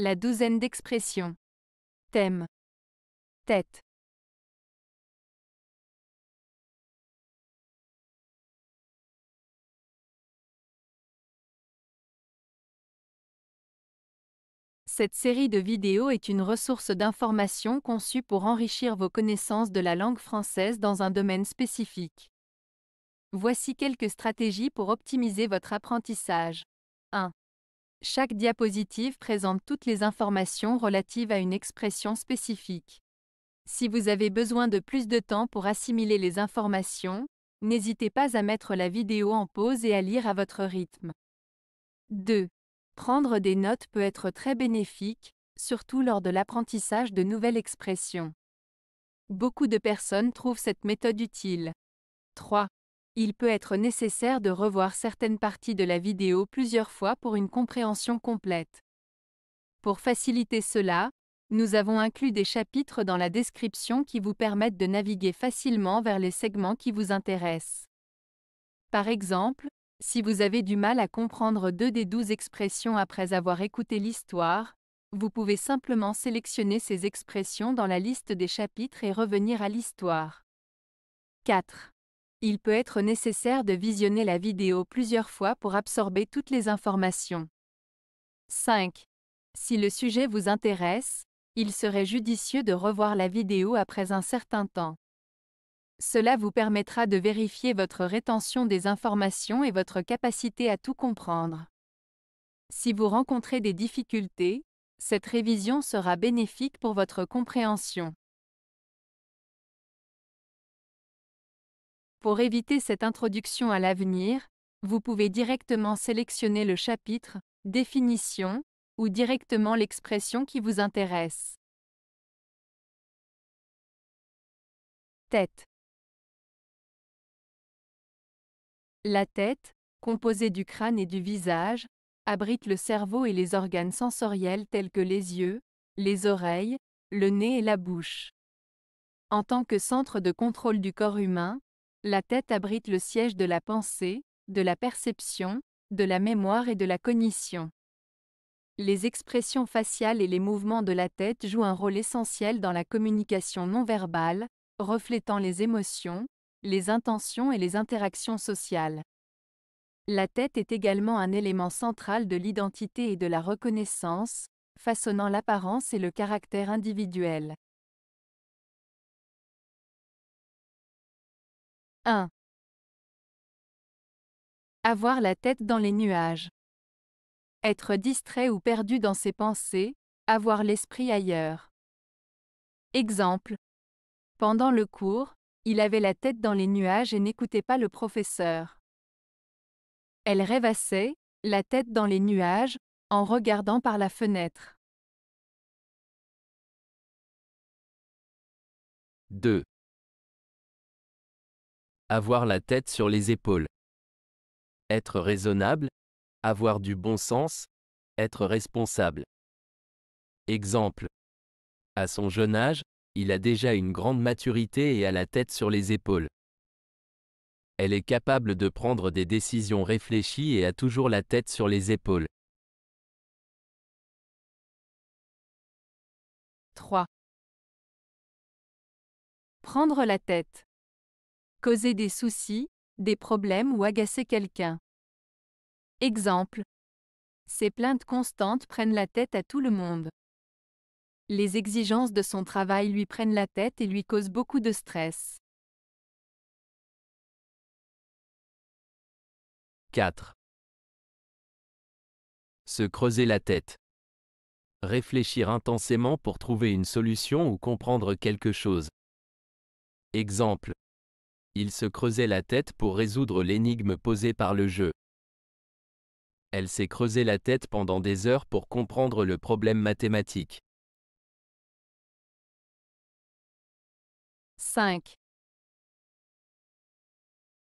La douzaine d'expressions. Thème. Tête. Cette série de vidéos est une ressource d'information conçue pour enrichir vos connaissances de la langue française dans un domaine spécifique. Voici quelques stratégies pour optimiser votre apprentissage. 1. Chaque diapositive présente toutes les informations relatives à une expression spécifique. Si vous avez besoin de plus de temps pour assimiler les informations, n'hésitez pas à mettre la vidéo en pause et à lire à votre rythme. 2. Prendre des notes peut être très bénéfique, surtout lors de l'apprentissage de nouvelles expressions. Beaucoup de personnes trouvent cette méthode utile. 3 il peut être nécessaire de revoir certaines parties de la vidéo plusieurs fois pour une compréhension complète. Pour faciliter cela, nous avons inclus des chapitres dans la description qui vous permettent de naviguer facilement vers les segments qui vous intéressent. Par exemple, si vous avez du mal à comprendre deux des douze expressions après avoir écouté l'histoire, vous pouvez simplement sélectionner ces expressions dans la liste des chapitres et revenir à l'histoire. 4. Il peut être nécessaire de visionner la vidéo plusieurs fois pour absorber toutes les informations. 5. Si le sujet vous intéresse, il serait judicieux de revoir la vidéo après un certain temps. Cela vous permettra de vérifier votre rétention des informations et votre capacité à tout comprendre. Si vous rencontrez des difficultés, cette révision sera bénéfique pour votre compréhension. Pour éviter cette introduction à l'avenir, vous pouvez directement sélectionner le chapitre, définition, ou directement l'expression qui vous intéresse. Tête. La tête, composée du crâne et du visage, abrite le cerveau et les organes sensoriels tels que les yeux, les oreilles, le nez et la bouche. En tant que centre de contrôle du corps humain, la tête abrite le siège de la pensée, de la perception, de la mémoire et de la cognition. Les expressions faciales et les mouvements de la tête jouent un rôle essentiel dans la communication non verbale, reflétant les émotions, les intentions et les interactions sociales. La tête est également un élément central de l'identité et de la reconnaissance, façonnant l'apparence et le caractère individuel. 1. Avoir la tête dans les nuages. Être distrait ou perdu dans ses pensées, avoir l'esprit ailleurs. Exemple. Pendant le cours, il avait la tête dans les nuages et n'écoutait pas le professeur. Elle rêvassait, la tête dans les nuages, en regardant par la fenêtre. 2. Avoir la tête sur les épaules. Être raisonnable. Avoir du bon sens. Être responsable. Exemple. À son jeune âge, il a déjà une grande maturité et a la tête sur les épaules. Elle est capable de prendre des décisions réfléchies et a toujours la tête sur les épaules. 3. Prendre la tête causer des soucis, des problèmes ou agacer quelqu'un. Exemple. Ses plaintes constantes prennent la tête à tout le monde. Les exigences de son travail lui prennent la tête et lui causent beaucoup de stress. 4. Se creuser la tête. Réfléchir intensément pour trouver une solution ou comprendre quelque chose. Exemple. Il se creusait la tête pour résoudre l'énigme posée par le jeu. Elle s'est creusée la tête pendant des heures pour comprendre le problème mathématique. 5.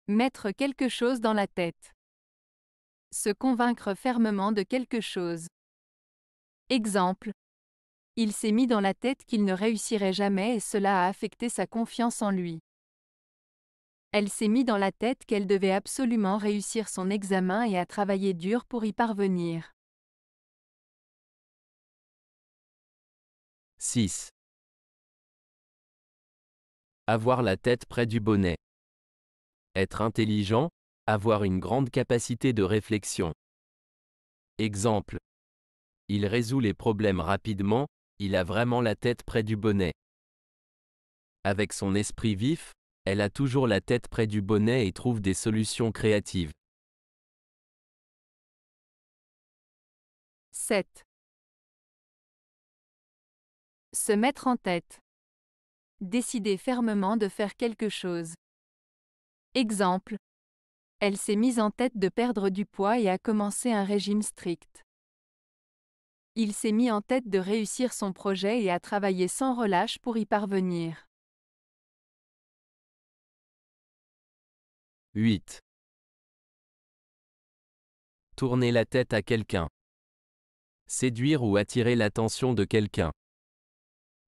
Mettre quelque chose dans la tête. Se convaincre fermement de quelque chose. Exemple. Il s'est mis dans la tête qu'il ne réussirait jamais et cela a affecté sa confiance en lui. Elle s'est mis dans la tête qu'elle devait absolument réussir son examen et a travaillé dur pour y parvenir. 6. Avoir la tête près du bonnet. Être intelligent, avoir une grande capacité de réflexion. Exemple. Il résout les problèmes rapidement, il a vraiment la tête près du bonnet. Avec son esprit vif, elle a toujours la tête près du bonnet et trouve des solutions créatives. 7. Se mettre en tête. Décider fermement de faire quelque chose. Exemple. Elle s'est mise en tête de perdre du poids et a commencé un régime strict. Il s'est mis en tête de réussir son projet et a travaillé sans relâche pour y parvenir. 8. Tourner la tête à quelqu'un. Séduire ou attirer l'attention de quelqu'un.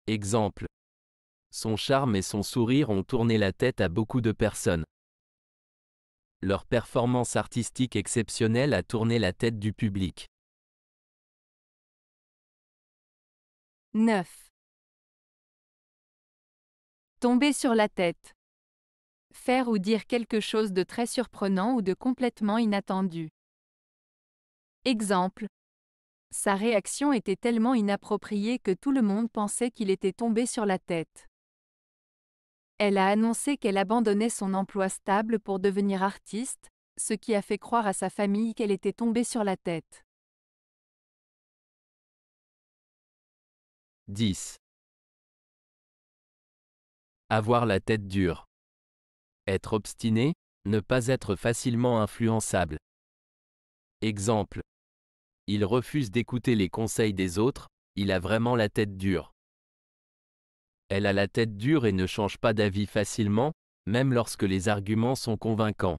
Exemple. Son charme et son sourire ont tourné la tête à beaucoup de personnes. Leur performance artistique exceptionnelle a tourné la tête du public. 9. Tomber sur la tête faire ou dire quelque chose de très surprenant ou de complètement inattendu. Exemple. Sa réaction était tellement inappropriée que tout le monde pensait qu'il était tombé sur la tête. Elle a annoncé qu'elle abandonnait son emploi stable pour devenir artiste, ce qui a fait croire à sa famille qu'elle était tombée sur la tête. 10. Avoir la tête dure être obstiné, ne pas être facilement influençable. Exemple. Il refuse d'écouter les conseils des autres, il a vraiment la tête dure. Elle a la tête dure et ne change pas d'avis facilement, même lorsque les arguments sont convaincants.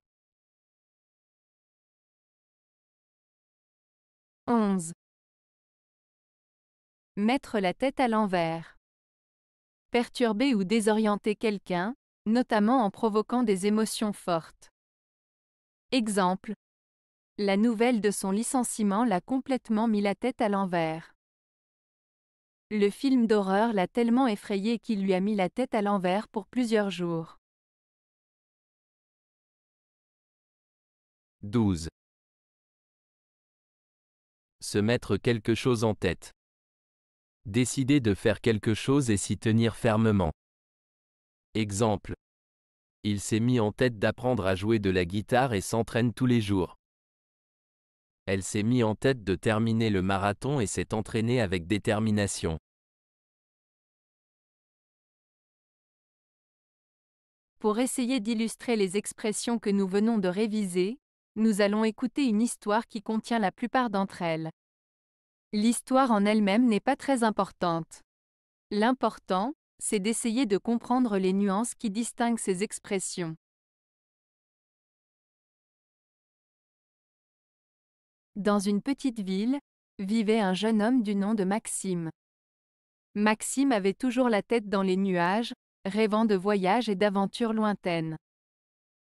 11. Mettre la tête à l'envers. Perturber ou désorienter quelqu'un, notamment en provoquant des émotions fortes. Exemple. La nouvelle de son licenciement l'a complètement mis la tête à l'envers. Le film d'horreur l'a tellement effrayé qu'il lui a mis la tête à l'envers pour plusieurs jours. 12. Se mettre quelque chose en tête. Décider de faire quelque chose et s'y tenir fermement. Exemple. Il s'est mis en tête d'apprendre à jouer de la guitare et s'entraîne tous les jours. Elle s'est mis en tête de terminer le marathon et s'est entraînée avec détermination. Pour essayer d'illustrer les expressions que nous venons de réviser, nous allons écouter une histoire qui contient la plupart d'entre elles. L'histoire en elle-même n'est pas très importante. L'important, c'est d'essayer de comprendre les nuances qui distinguent ces expressions. Dans une petite ville, vivait un jeune homme du nom de Maxime. Maxime avait toujours la tête dans les nuages, rêvant de voyages et d'aventures lointaines.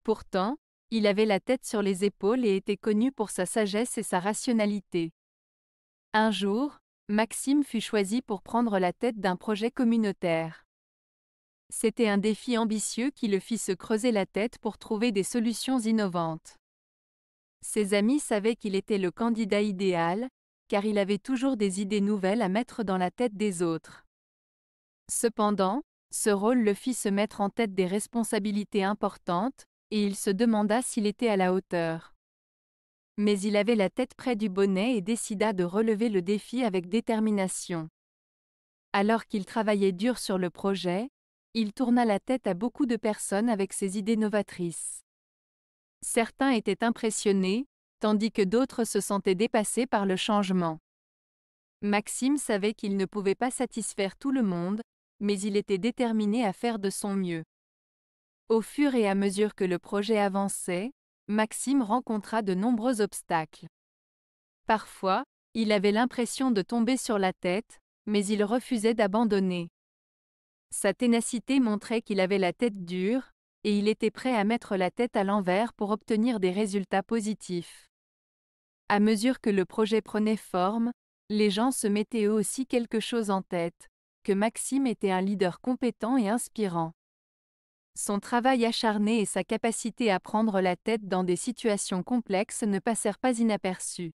Pourtant, il avait la tête sur les épaules et était connu pour sa sagesse et sa rationalité. Un jour, Maxime fut choisi pour prendre la tête d'un projet communautaire. C'était un défi ambitieux qui le fit se creuser la tête pour trouver des solutions innovantes. Ses amis savaient qu'il était le candidat idéal, car il avait toujours des idées nouvelles à mettre dans la tête des autres. Cependant, ce rôle le fit se mettre en tête des responsabilités importantes, et il se demanda s'il était à la hauteur mais il avait la tête près du bonnet et décida de relever le défi avec détermination. Alors qu'il travaillait dur sur le projet, il tourna la tête à beaucoup de personnes avec ses idées novatrices. Certains étaient impressionnés, tandis que d'autres se sentaient dépassés par le changement. Maxime savait qu'il ne pouvait pas satisfaire tout le monde, mais il était déterminé à faire de son mieux. Au fur et à mesure que le projet avançait, Maxime rencontra de nombreux obstacles. Parfois, il avait l'impression de tomber sur la tête, mais il refusait d'abandonner. Sa ténacité montrait qu'il avait la tête dure, et il était prêt à mettre la tête à l'envers pour obtenir des résultats positifs. À mesure que le projet prenait forme, les gens se mettaient eux aussi quelque chose en tête, que Maxime était un leader compétent et inspirant. Son travail acharné et sa capacité à prendre la tête dans des situations complexes ne passèrent pas inaperçus.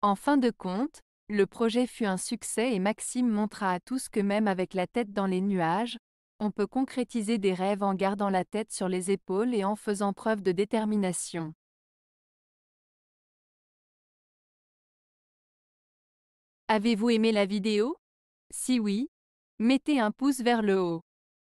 En fin de compte, le projet fut un succès et Maxime montra à tous que même avec la tête dans les nuages, on peut concrétiser des rêves en gardant la tête sur les épaules et en faisant preuve de détermination. Avez-vous aimé la vidéo Si oui, mettez un pouce vers le haut.